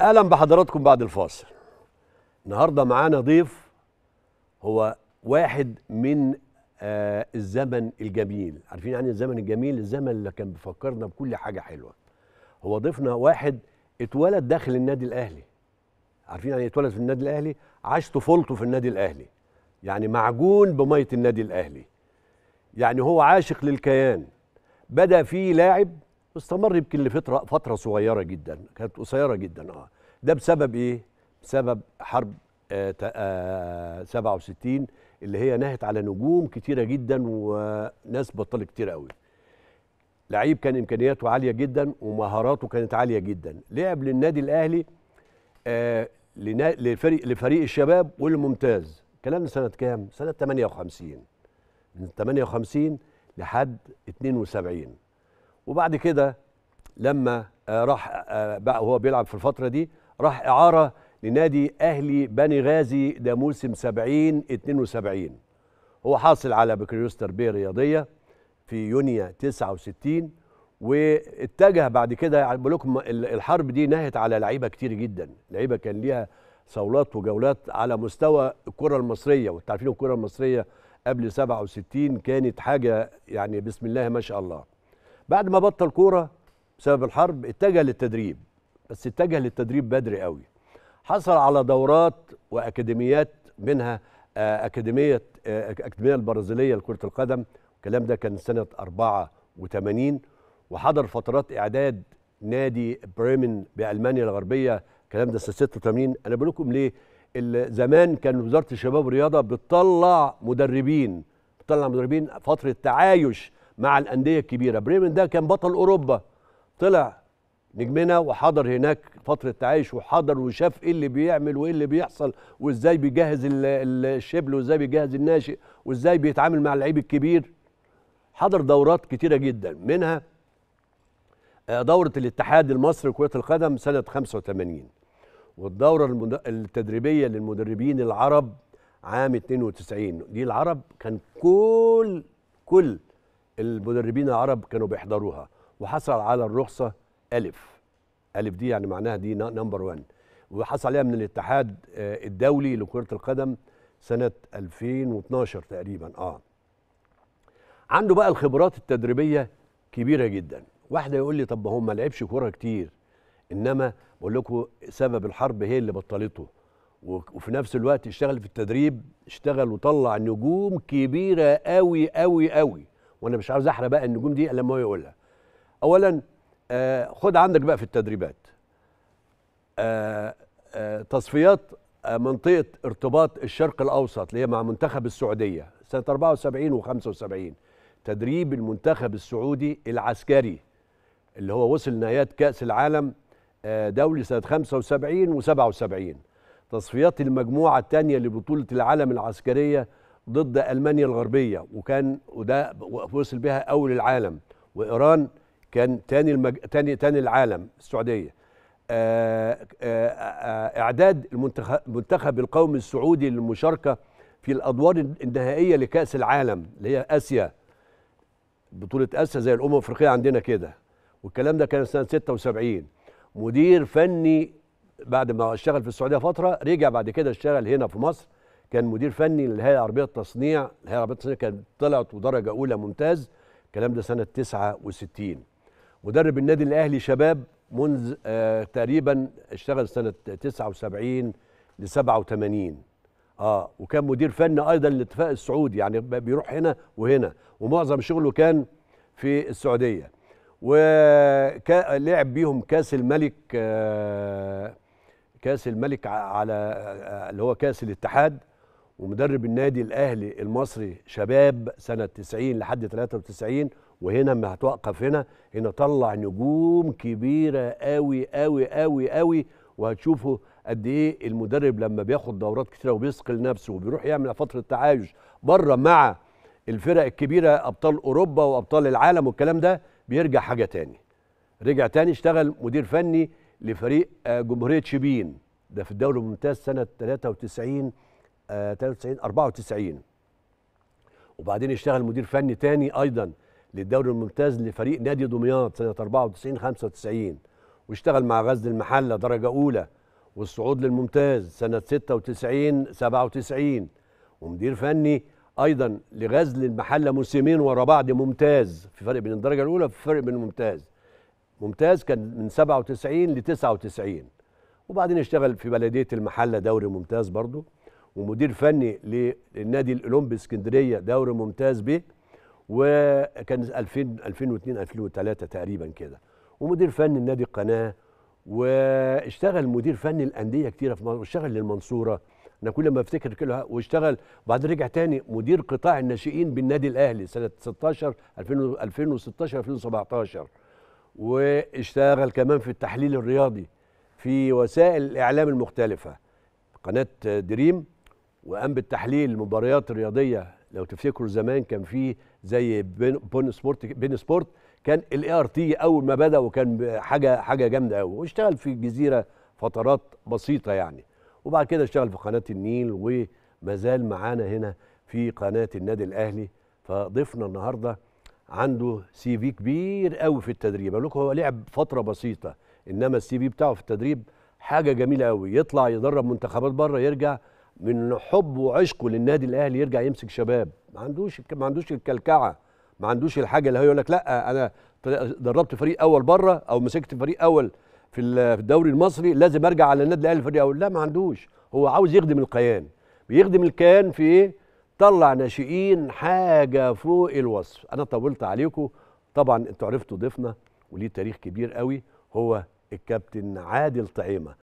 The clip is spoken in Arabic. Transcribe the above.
اهلا بحضراتكم بعد الفاصل النهارده معانا ضيف هو واحد من آه الزمن الجميل عارفين يعني إيه الزمن الجميل الزمن اللي كان بيفكرنا بكل حاجه حلوه هو ضيفنا واحد اتولد داخل النادي الاهلي عارفين يعني إيه اتولد في النادي الاهلي عاش طفولته في النادي الاهلي يعني معجون بميه النادي الاهلي يعني هو عاشق للكيان بدا فيه لاعب استمر يمكن لفتره فتره صغيره جدا كانت قصيره جدا اه ده بسبب ايه بسبب حرب آه آه 67 اللي هي نهت على نجوم كتيره جدا وناس بطلت كتير قوي لعيب كان امكانياته عاليه جدا ومهاراته كانت عاليه جدا لعب للنادي الاهلي آه لفريق لفريق الشباب والممتاز الكلام ده سنه كام سنه 58 من 58 لحد 72 وبعد كده لما آه، راح آه، بقى وهو بيلعب في الفتره دي راح اعاره لنادي اهلي بني غازي ده موسم 70 72 هو حاصل على بكالوريوس تربيه رياضيه في يونيو 69 واتجه بعد كده يعني لكم الحرب دي نهت على لعيبه كتير جدا لعيبه كان ليها صولات وجولات على مستوى الكره المصريه وانتوا عارفين الكره المصريه قبل 67 كانت حاجه يعني بسم الله ما شاء الله بعد ما بطل كوره بسبب الحرب اتجه للتدريب بس اتجه للتدريب بدري قوي حصل على دورات واكاديميات منها آه، اكاديميه آه، اكاديميه البرازيليه لكره القدم الكلام ده كان سنه 84 وحضر فترات اعداد نادي بريمن بالمانيا الغربيه الكلام ده سنه 86 انا بقول لكم ليه زمان كان وزاره الشباب والرياضه بتطلع مدربين بتطلع مدربين فتره تعايش مع الانديه الكبيره بريمن ده كان بطل اوروبا طلع نجمنا وحضر هناك فتره تعايش وحضر وشاف ايه اللي بيعمل وايه اللي بيحصل وازاي بيجهز الشبل وازاي بيجهز الناشئ وازاي بيتعامل مع اللعيب الكبير حضر دورات كتيره جدا منها آه، دوره الاتحاد المصري لكره القدم سنه 85 والدوره التدريبيه للمدربين العرب عام 92 دي العرب كان كل كل المدربين العرب كانوا بيحضروها وحصل على الرخصه الف الف دي يعني معناها دي نمبر 1 وحصل عليها من الاتحاد آه، الدولي لكره القدم سنه 2012 تقريبا اه عنده بقى الخبرات التدريبيه كبيره جدا واحده يقول لي طب هو ما لعبش كوره كتير انما بقول لكم سبب الحرب هي اللي بطلته وفي نفس الوقت اشتغل في التدريب اشتغل وطلع نجوم كبيره قوي قوي قوي وانا مش عاوز احرق بقى النجوم دي الا لما هو يقولها اولا آه خد عندك بقى في التدريبات آه آه تصفيات آه منطقه ارتباط الشرق الاوسط اللي هي مع منتخب السعوديه سنه 74 و75 تدريب المنتخب السعودي العسكري اللي هو وصل نهايات كاس العالم آه، دولي سنه 75 و77 تصفيات المجموعه الثانيه لبطوله العالم العسكريه ضد المانيا الغربيه وكان وده وصل بها اول العالم وايران كان تاني المج... تاني تاني العالم السعوديه آآ آه، آآ آه، آه، اعداد المنتخب, المنتخب القومي السعودي للمشاركه في الادوار النهائيه لكاس العالم اللي هي اسيا بطوله اسيا زي الامم الافريقيه عندنا كده والكلام ده كان سنه 76 مدير فني بعد ما اشتغل في السعوديه فتره رجع بعد كده اشتغل هنا في مصر كان مدير فني للهيئه العربيه للتصنيع الهيئه العربيه للتصنيع كانت طلعت ودرجه اولى ممتاز الكلام ده سنه 69 مدرب النادي الاهلي شباب منذ آه تقريبا اشتغل سنه 79 ل 87 اه وكان مدير فني ايضا للاتفاق السعودي يعني بيروح هنا وهنا ومعظم شغله كان في السعوديه ولعب بيهم كاس الملك آه كاس الملك على آه، اللي هو كاس الاتحاد ومدرب النادي الاهلي المصري شباب سنه 90 لحد 93 وهنا ما هتوقف هنا هنا طلع نجوم كبيره قوي قوي قوي قوي وهتشوفوا قد ايه المدرب لما بياخد دورات كتيره وبيثقل نفسه وبيروح يعمل فتره تعايش بره مع الفرق الكبيره ابطال اوروبا وابطال العالم والكلام ده بيرجع حاجه تاني رجع تاني اشتغل مدير فني لفريق آه، جمهوريه شبين ده في الدوري الممتاز سنه 93 93 94 وبعدين اشتغل مدير فني تاني ايضا للدوري الممتاز لفريق نادي دمياط سنه 94 95 واشتغل مع غزل المحله درجه اولى والصعود للممتاز سنه 96 97 ومدير فني ايضا لغزل المحله موسمين ورا بعض ممتاز في فرق بين الدرجه الاولى في فرق بين الممتاز ممتاز كان من 97 ل 99 وبعدين اشتغل في بلديه المحله دوري ممتاز برضه ومدير فني للنادي الاولمبي اسكندريه دوري ممتاز به وكان 2000 2002 2003 تقريبا كده ومدير فني لنادي القناه واشتغل مدير فني الانديه كتيره في مصر واشتغل للمنصوره انا كل ما افتكر كده واشتغل بعد رجع تاني مدير قطاع الناشئين بالنادي الاهلي سنه 16 2016 2017 واشتغل كمان في التحليل الرياضي في وسائل الاعلام المختلفه قناه دريم وقام بالتحليل المباريات الرياضيه لو تفتكروا زمان كان في زي بين سبورت بين سبورت كان الاي ار تي اول ما بدا وكان حاجه حاجه جامده قوي واشتغل في الجزيره فترات بسيطه يعني وبعد كده اشتغل في قناه النيل وما زال معانا هنا في قناه النادي الاهلي فضيفنا النهارده عنده سي في كبير قوي في التدريب اقول لكم هو لعب فتره بسيطه انما السي في بتاعه في التدريب حاجه جميله قوي يطلع يدرب منتخبات بره يرجع من حبه وعشقه للنادي الاهلي يرجع يمسك شباب ما عندوش ما عندوش الكلكعه ما عندوش الحاجه اللي هو يقول لك لا انا دربت فريق اول بره او مسكت فريق اول في الدوري المصري لازم ارجع على النادي الاهلي فريق اول لا ما عندوش هو عاوز يخدم الكيان بيخدم الكيان في ايه طلع ناشئين حاجه فوق الوصف انا طولت عليكم طبعا انتوا عرفتوا ضيفنا وليه تاريخ كبير قوي هو الكابتن عادل طعيمه